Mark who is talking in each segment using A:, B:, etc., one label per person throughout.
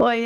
A: Oi,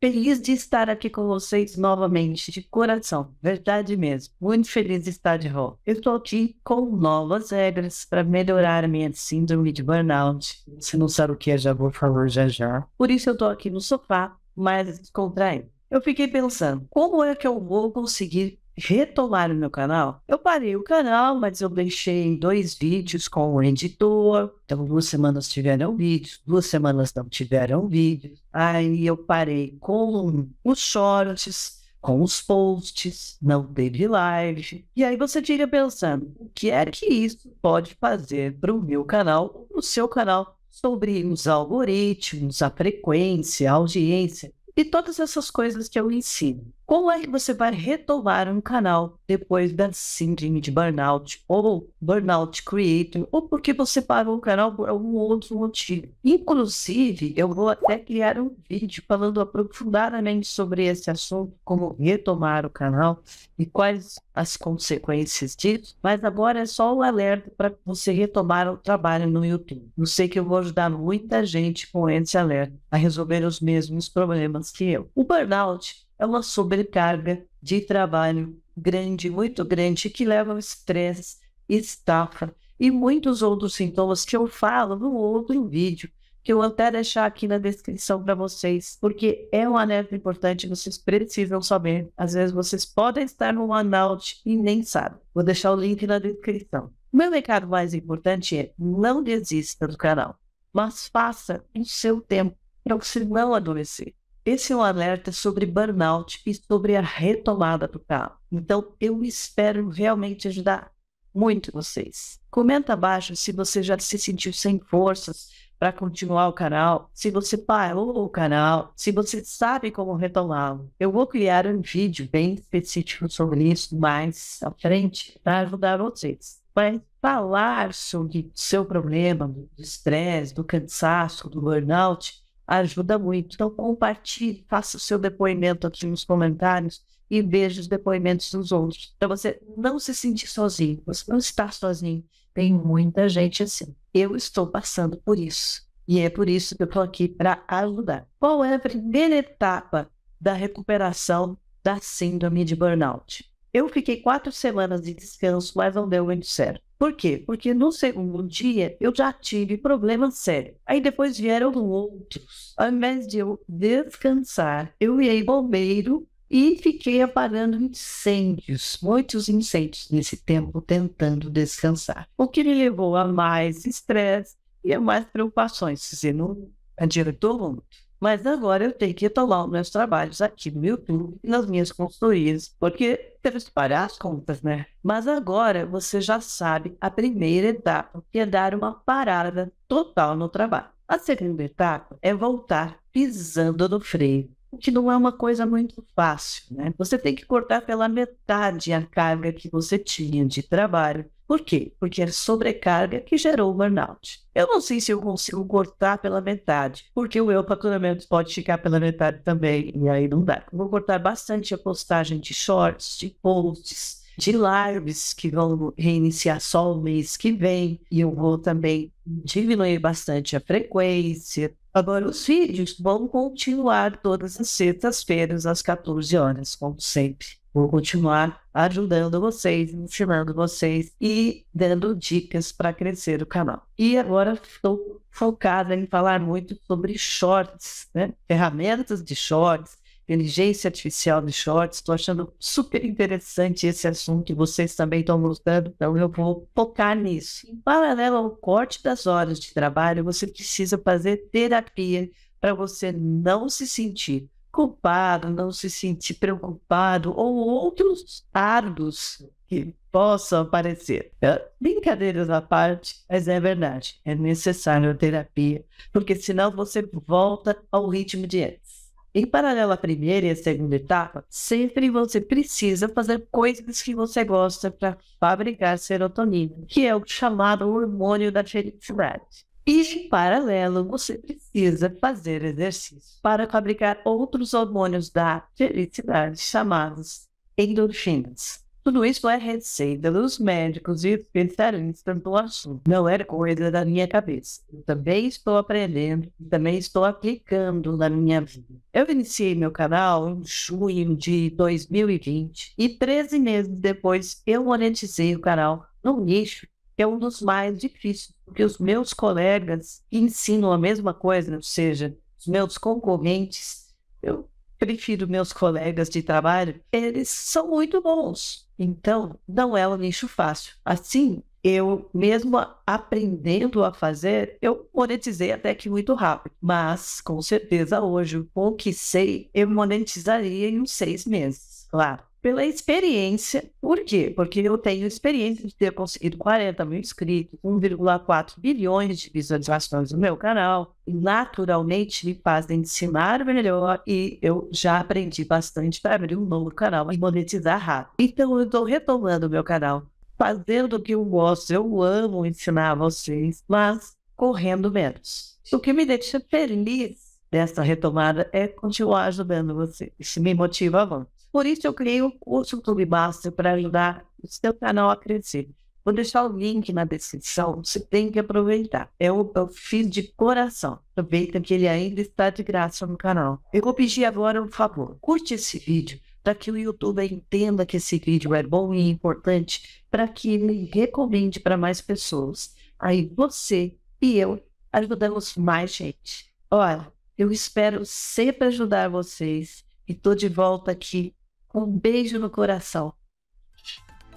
A: feliz de estar aqui com vocês novamente, de coração, verdade mesmo. Muito feliz de estar de volta. Eu estou aqui com novas regras para melhorar a minha síndrome de burnout. Se não sabe o que é, já vou falar já já. Por isso eu estou aqui no sofá, mais descontraído. Eu fiquei pensando, como é que eu vou conseguir retomar o meu canal, eu parei o canal, mas eu deixei dois vídeos com o editor. Então, duas semanas tiveram vídeos, duas semanas não tiveram vídeos. Aí eu parei com os shorts, com os posts, não teve live. E aí você fica pensando, o que é que isso pode fazer para o meu canal, o seu canal, sobre os algoritmos, a frequência, a audiência e todas essas coisas que eu ensino. Como é que você vai retomar um canal depois da síndrome de burnout ou burnout creator, ou porque você parou o canal por algum outro motivo? Inclusive, eu vou até criar um vídeo falando aprofundadamente sobre esse assunto, como retomar o canal e quais as consequências disso, mas agora é só um alerta para você retomar o trabalho no YouTube. Eu sei que eu vou ajudar muita gente com esse alerta a resolver os mesmos problemas que eu. O burnout é uma sobrecarga de trabalho grande, muito grande, que leva ao estresse, estafa e muitos outros sintomas que eu falo no outro vídeo, que eu vou até deixar aqui na descrição para vocês, porque é uma alerta importante, vocês precisam saber. Às vezes vocês podem estar no burnout e nem sabem. Vou deixar o link na descrição. Meu recado mais importante é não desista do canal, mas faça em seu tempo para você não adoecer. Esse é um alerta sobre burnout e sobre a retomada do carro. Então, eu espero realmente ajudar muito vocês. Comenta abaixo se você já se sentiu sem forças para continuar o canal, se você parou o canal, se você sabe como retomá-lo. Eu vou criar um vídeo bem específico sobre isso mais à frente para ajudar vocês. Mas falar sobre seu problema, do estresse, do cansaço, do burnout, ajuda muito. Então, compartilhe, faça o seu depoimento aqui nos comentários e veja os depoimentos dos outros. Para você não se sentir sozinho, você não está sozinho. Tem muita gente assim. Eu estou passando por isso. E é por isso que eu estou aqui para ajudar. Qual é a primeira etapa da recuperação da síndrome de burnout? Eu fiquei quatro semanas de descanso, mas não deu muito certo. Por quê? Porque no segundo dia eu já tive problema sério. Aí depois vieram outros. Ao invés de eu descansar, eu virei bombeiro e fiquei apagando incêndios, muitos incêndios nesse tempo, tentando descansar. O que me levou a mais estresse e a mais preocupações, se não adiantou muito. Mas agora eu tenho que retomar os meus trabalhos aqui no YouTube, nas minhas consultorias, porque temos que pagar as contas, né? Mas agora você já sabe a primeira etapa, que é dar uma parada total no trabalho. A segunda etapa é voltar pisando no freio, o que não é uma coisa muito fácil, né? Você tem que cortar pela metade a carga que você tinha de trabalho por quê? Porque é sobrecarga que gerou o burnout. Eu não sei se eu consigo cortar pela metade, porque o meu faturamento pode ficar pela metade também, e aí não dá. vou cortar bastante a postagem de shorts, de posts, de lives que vão reiniciar só o mês que vem, e eu vou também diminuir bastante a frequência. Agora, os vídeos vão continuar todas as sextas-feiras às 14 horas, como sempre. Vou continuar ajudando vocês, ensinando vocês e dando dicas para crescer o canal. E agora estou focada em falar muito sobre shorts, né? ferramentas de shorts, inteligência artificial de shorts. Estou achando super interessante esse assunto que vocês também estão gostando, então eu vou focar nisso. Em paralelo ao corte das horas de trabalho, você precisa fazer terapia para você não se sentir culpado, não se sentir preocupado ou outros tardos que possam aparecer. É, brincadeiras à parte, mas é verdade, é necessário a terapia, porque senão você volta ao ritmo de antes. Em paralelo à primeira e à segunda etapa, sempre você precisa fazer coisas que você gosta para fabricar serotonina, que é o chamado hormônio da felicidade. E em paralelo, você precisa fazer exercício para fabricar outros hormônios da felicidade chamados endorfinas. Tudo isso é receita dos médicos e especialistas do assunto. Não era é coisa da minha cabeça. Eu também estou aprendendo, e também estou aplicando na minha vida. Eu iniciei meu canal em junho de 2020 e 13 meses depois eu monetizei o canal no nicho é um dos mais difíceis, porque os meus colegas ensinam a mesma coisa, ou seja, os meus concorrentes, eu prefiro meus colegas de trabalho, eles são muito bons. Então, não é um nicho fácil. Assim, eu mesmo aprendendo a fazer, eu monetizei até que muito rápido. Mas, com certeza, hoje, com o que sei, eu monetizaria em uns seis meses, claro pela experiência. Por quê? Porque eu tenho experiência de ter conseguido 40 mil inscritos, 1,4 bilhões de visualizações no meu canal. E naturalmente me fazem ensinar melhor e eu já aprendi bastante para abrir um novo canal e monetizar rápido. Então eu estou retomando o meu canal, fazendo o que eu gosto. Eu amo ensinar vocês, mas correndo menos. O que me deixa feliz dessa retomada é continuar ajudando vocês. Isso me motiva muito. Por isso eu criei o curso YouTube Master para ajudar o seu canal a crescer. Vou deixar o link na descrição, você tem que aproveitar. Eu, eu fiz de coração. Aproveita que ele ainda está de graça no canal. Eu vou pedir agora um favor, curte esse vídeo para que o YouTube entenda que esse vídeo é bom e importante para que ele recomende para mais pessoas. Aí você e eu ajudamos mais gente. Olha, eu espero sempre ajudar vocês e estou de volta aqui um beijo no coração.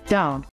A: Tchau.